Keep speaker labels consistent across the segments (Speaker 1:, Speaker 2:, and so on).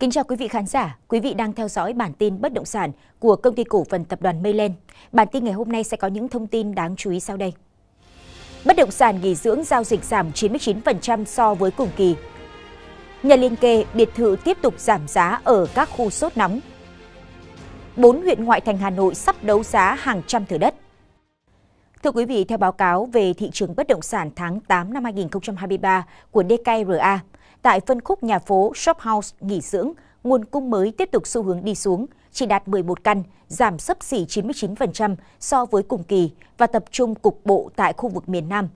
Speaker 1: Kính chào quý vị khán giả, quý vị đang theo dõi bản tin bất động sản của công ty cổ phần tập đoàn Mayland. Bản tin ngày hôm nay sẽ có những thông tin đáng chú ý sau đây. Bất động sản nghỉ dưỡng giao dịch giảm 99% so với cùng kỳ. Nhà liên kề biệt thự tiếp tục giảm giá ở các khu sốt nóng. Bốn huyện ngoại thành Hà Nội sắp đấu giá hàng trăm thửa đất. Thưa quý vị, theo báo cáo về thị trường bất động sản tháng 8 năm 2023 của DKRA, tại phân khúc nhà phố Shop House nghỉ dưỡng, nguồn cung mới tiếp tục xu hướng đi xuống, chỉ đạt 11 căn, giảm sấp xỉ 99% so với cùng kỳ và tập trung cục bộ tại khu vực miền Nam.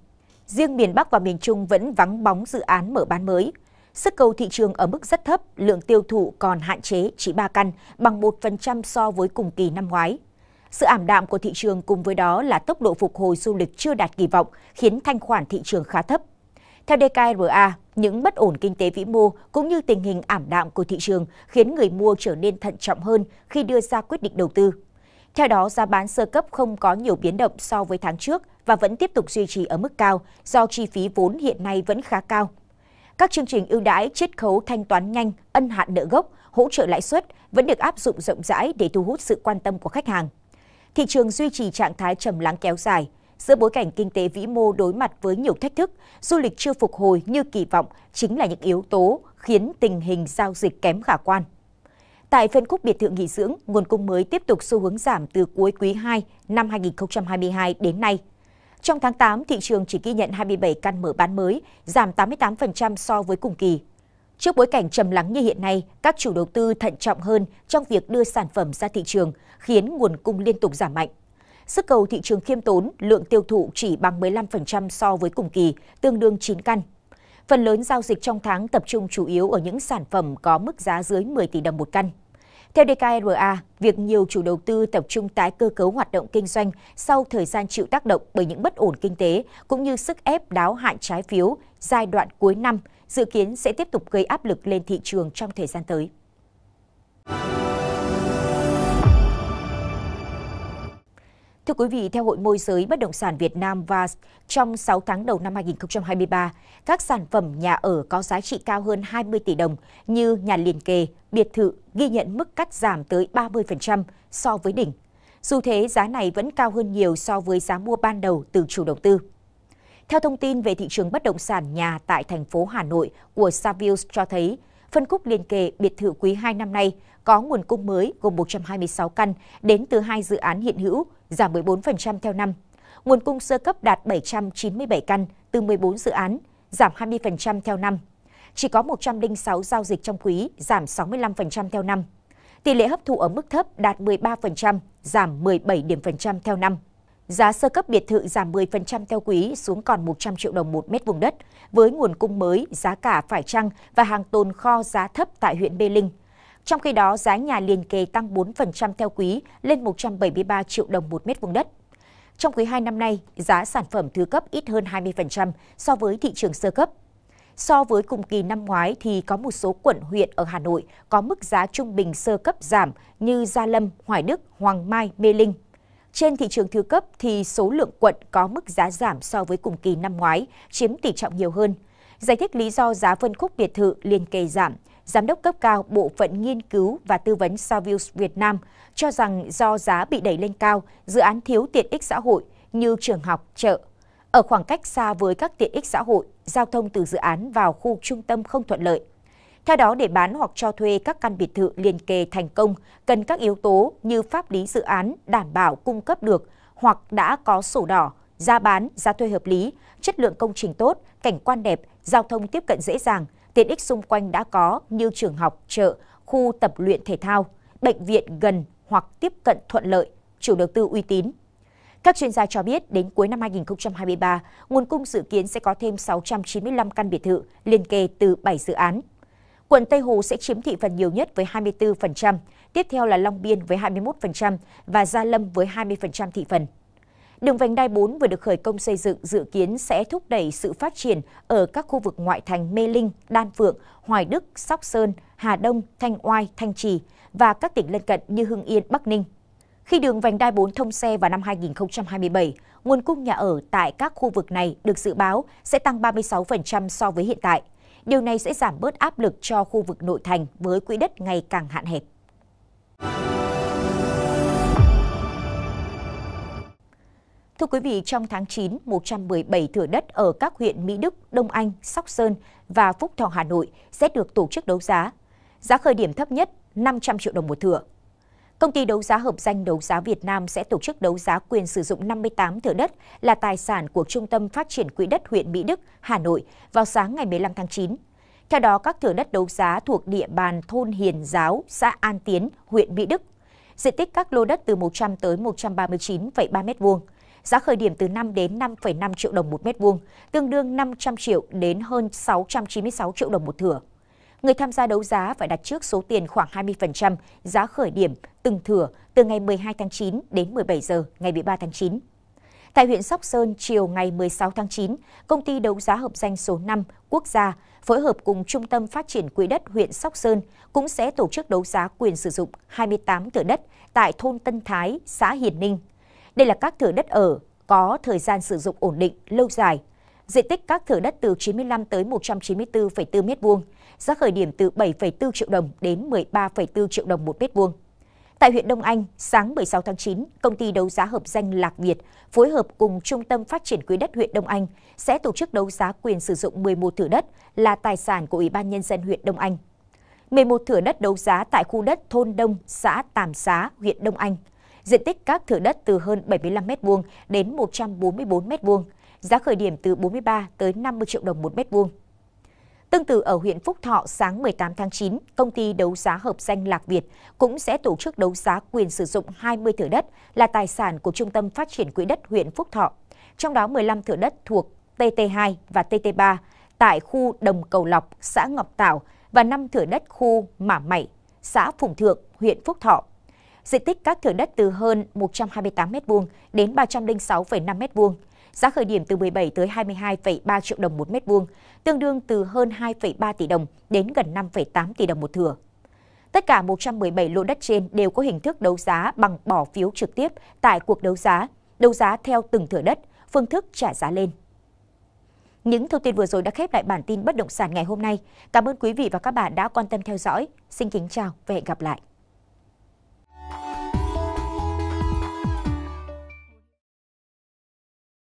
Speaker 1: Riêng miền Bắc và miền Trung vẫn vắng bóng dự án mở bán mới. Sức cầu thị trường ở mức rất thấp, lượng tiêu thụ còn hạn chế chỉ 3 căn, bằng 1% so với cùng kỳ năm ngoái. Sự ảm đạm của thị trường cùng với đó là tốc độ phục hồi du lịch chưa đạt kỳ vọng, khiến thanh khoản thị trường khá thấp. Theo DKRA, những bất ổn kinh tế vĩ mô cũng như tình hình ảm đạm của thị trường khiến người mua trở nên thận trọng hơn khi đưa ra quyết định đầu tư. Theo đó, giá bán sơ cấp không có nhiều biến động so với tháng trước và vẫn tiếp tục duy trì ở mức cao do chi phí vốn hiện nay vẫn khá cao. Các chương trình ưu đãi, chiết khấu thanh toán nhanh, ân hạn nợ gốc, hỗ trợ lãi suất vẫn được áp dụng rộng rãi để thu hút sự quan tâm của khách hàng thị trường duy trì trạng thái trầm lắng kéo dài. Giữa bối cảnh kinh tế vĩ mô đối mặt với nhiều thách thức, du lịch chưa phục hồi như kỳ vọng chính là những yếu tố khiến tình hình giao dịch kém khả quan. Tại phân khúc biệt thự nghỉ dưỡng, nguồn cung mới tiếp tục xu hướng giảm từ cuối quý 2 năm 2022 đến nay. Trong tháng 8, thị trường chỉ ghi nhận 27 căn mở bán mới, giảm 88% so với cùng kỳ Trước bối cảnh trầm lắng như hiện nay, các chủ đầu tư thận trọng hơn trong việc đưa sản phẩm ra thị trường, khiến nguồn cung liên tục giảm mạnh. Sức cầu thị trường khiêm tốn, lượng tiêu thụ chỉ bằng 15% so với cùng kỳ, tương đương 9 căn. Phần lớn giao dịch trong tháng tập trung chủ yếu ở những sản phẩm có mức giá dưới 10 tỷ đồng một căn. Theo DKRA, việc nhiều chủ đầu tư tập trung tái cơ cấu hoạt động kinh doanh sau thời gian chịu tác động bởi những bất ổn kinh tế cũng như sức ép đáo hạn trái phiếu giai đoạn cuối năm dự kiến sẽ tiếp tục gây áp lực lên thị trường trong thời gian tới. Thưa quý vị, theo Hội Môi giới Bất động sản Việt Nam và trong 6 tháng đầu năm 2023, các sản phẩm nhà ở có giá trị cao hơn 20 tỷ đồng như nhà liền kề, biệt thự ghi nhận mức cắt giảm tới 30% so với đỉnh. Dù thế, giá này vẫn cao hơn nhiều so với giá mua ban đầu từ chủ đầu tư. Theo thông tin về thị trường bất động sản nhà tại thành phố Hà Nội của Savills cho thấy, phân khúc liên kề biệt thự quý 2 năm nay có nguồn cung mới gồm 126 căn đến từ hai dự án hiện hữu, giảm 14% theo năm. Nguồn cung sơ cấp đạt 797 căn từ 14 dự án, giảm 20% theo năm. Chỉ có 106 giao dịch trong quý, giảm 65% theo năm. Tỷ lệ hấp thụ ở mức thấp đạt 13%, giảm 17 điểm phần trăm theo năm. Giá sơ cấp biệt thự giảm 10% theo quý xuống còn 100 triệu đồng một mét vuông đất. Với nguồn cung mới, giá cả phải chăng và hàng tồn kho giá thấp tại huyện Bê Linh. Trong khi đó, giá nhà liền kề tăng 4% theo quý lên 173 triệu đồng một mét vuông đất. Trong quý 2 năm nay, giá sản phẩm thứ cấp ít hơn 20% so với thị trường sơ cấp. So với cùng kỳ năm ngoái thì có một số quận huyện ở Hà Nội có mức giá trung bình sơ cấp giảm như Gia Lâm, Hoài Đức, Hoàng Mai, Mê Linh. Trên thị trường thứ cấp thì số lượng quận có mức giá giảm so với cùng kỳ năm ngoái, chiếm tỷ trọng nhiều hơn. Giải thích lý do giá phân khúc biệt thự liên kề giảm, Giám đốc cấp cao Bộ phận Nghiên cứu và Tư vấn Savills Việt Nam cho rằng do giá bị đẩy lên cao, dự án thiếu tiện ích xã hội như trường học, chợ. Ở khoảng cách xa với các tiện ích xã hội, giao thông từ dự án vào khu trung tâm không thuận lợi. Theo đó, để bán hoặc cho thuê các căn biệt thự liền kề thành công, cần các yếu tố như pháp lý dự án đảm bảo cung cấp được hoặc đã có sổ đỏ, giá bán, giá thuê hợp lý, chất lượng công trình tốt, cảnh quan đẹp, giao thông tiếp cận dễ dàng, tiện ích xung quanh đã có như trường học, chợ, khu tập luyện thể thao, bệnh viện gần hoặc tiếp cận thuận lợi, chủ đầu tư uy tín. Các chuyên gia cho biết đến cuối năm 2023, nguồn cung dự kiến sẽ có thêm 695 căn biệt thự liên kề từ 7 dự án. Quận Tây Hồ sẽ chiếm thị phần nhiều nhất với 24%, tiếp theo là Long Biên với 21% và Gia Lâm với 20% thị phần. Đường vành đai 4 vừa được khởi công xây dựng dự kiến sẽ thúc đẩy sự phát triển ở các khu vực ngoại thành Mê Linh, Đan Phượng, Hoài Đức, Sóc Sơn, Hà Đông, Thanh Oai, Thanh Trì và các tỉnh lân cận như Hưng Yên, Bắc Ninh. Khi đường vành đai 4 thông xe vào năm 2027, nguồn cung nhà ở tại các khu vực này được dự báo sẽ tăng 36% so với hiện tại – Điều này sẽ giảm bớt áp lực cho khu vực nội thành với quỹ đất ngày càng hạn hẹp. Thưa quý vị, trong tháng 9, 117 thửa đất ở các huyện Mỹ Đức, Đông Anh, Sóc Sơn và Phúc Thọ Hà Nội sẽ được tổ chức đấu giá. Giá khởi điểm thấp nhất 500 triệu đồng một thửa. Công ty đấu giá hợp danh đấu giá Việt Nam sẽ tổ chức đấu giá quyền sử dụng 58 thửa đất là tài sản của Trung tâm Phát triển Quỹ đất huyện Mỹ Đức, Hà Nội vào sáng ngày 15 tháng 9. Theo đó, các thửa đất đấu giá thuộc địa bàn thôn Hiền Giáo, xã An Tiến, huyện Mỹ Đức. Diện tích các lô đất từ 100 tới 139,3 m2. Giá khởi điểm từ 5 đến 5,5 triệu đồng một mét vuông, tương đương 500 triệu đến hơn 696 triệu đồng một thửa. Người tham gia đấu giá phải đặt trước số tiền khoảng 20% giá khởi điểm từng thửa từ ngày 12 tháng 9 đến 17 giờ ngày 13 tháng 9. Tại huyện Sóc Sơn, chiều ngày 16 tháng 9, công ty đấu giá hợp danh số 5 Quốc gia phối hợp cùng Trung tâm Phát triển Quỹ đất huyện Sóc Sơn cũng sẽ tổ chức đấu giá quyền sử dụng 28 thửa đất tại thôn Tân Thái, xã Hiền Ninh. Đây là các thửa đất ở có thời gian sử dụng ổn định lâu dài diện tích các thửa đất từ 95 tới 194,4 m2, giá khởi điểm từ 7,4 triệu đồng đến 13,4 triệu đồng một mét vuông. Tại huyện Đông Anh, sáng 16 tháng 9, công ty đấu giá hợp danh Lạc Việt phối hợp cùng Trung tâm Phát triển Quỹ đất huyện Đông Anh sẽ tổ chức đấu giá quyền sử dụng 11 thửa đất là tài sản của Ủy ban Nhân dân huyện Đông Anh. 11 thửa đất đấu giá tại khu đất Thôn Đông, xã Tàm Xá, huyện Đông Anh. Diện tích các thửa đất từ hơn 75m2 đến 144m2, giá khởi điểm từ 43 tới 50 triệu đồng một mét vuông. Tương tự ở huyện Phúc Thọ sáng 18 tháng 9, công ty đấu giá hợp danh Lạc Việt cũng sẽ tổ chức đấu giá quyền sử dụng 20 thửa đất là tài sản của Trung tâm Phát triển Quỹ đất huyện Phúc Thọ, trong đó 15 thửa đất thuộc TT2 và TT3 tại khu Đồng Cầu Lọc, xã Ngọc Tảo và 5 thửa đất khu Mả Mẩy, xã Phùng Thượng, huyện Phúc Thọ. Diện tích các thửa đất từ hơn 128m2 đến 306,5m2 giá khởi điểm từ 17 tới 22,3 triệu đồng một mét vuông, tương đương từ hơn 2,3 tỷ đồng đến gần 5,8 tỷ đồng một thửa. Tất cả 117 lô đất trên đều có hình thức đấu giá bằng bỏ phiếu trực tiếp tại cuộc đấu giá, đấu giá theo từng thửa đất, phương thức trả giá lên. Những thông tin vừa rồi đã khép lại bản tin bất động sản ngày hôm nay. Cảm ơn quý vị và các bạn đã quan tâm theo dõi. Xin kính chào và hẹn gặp lại.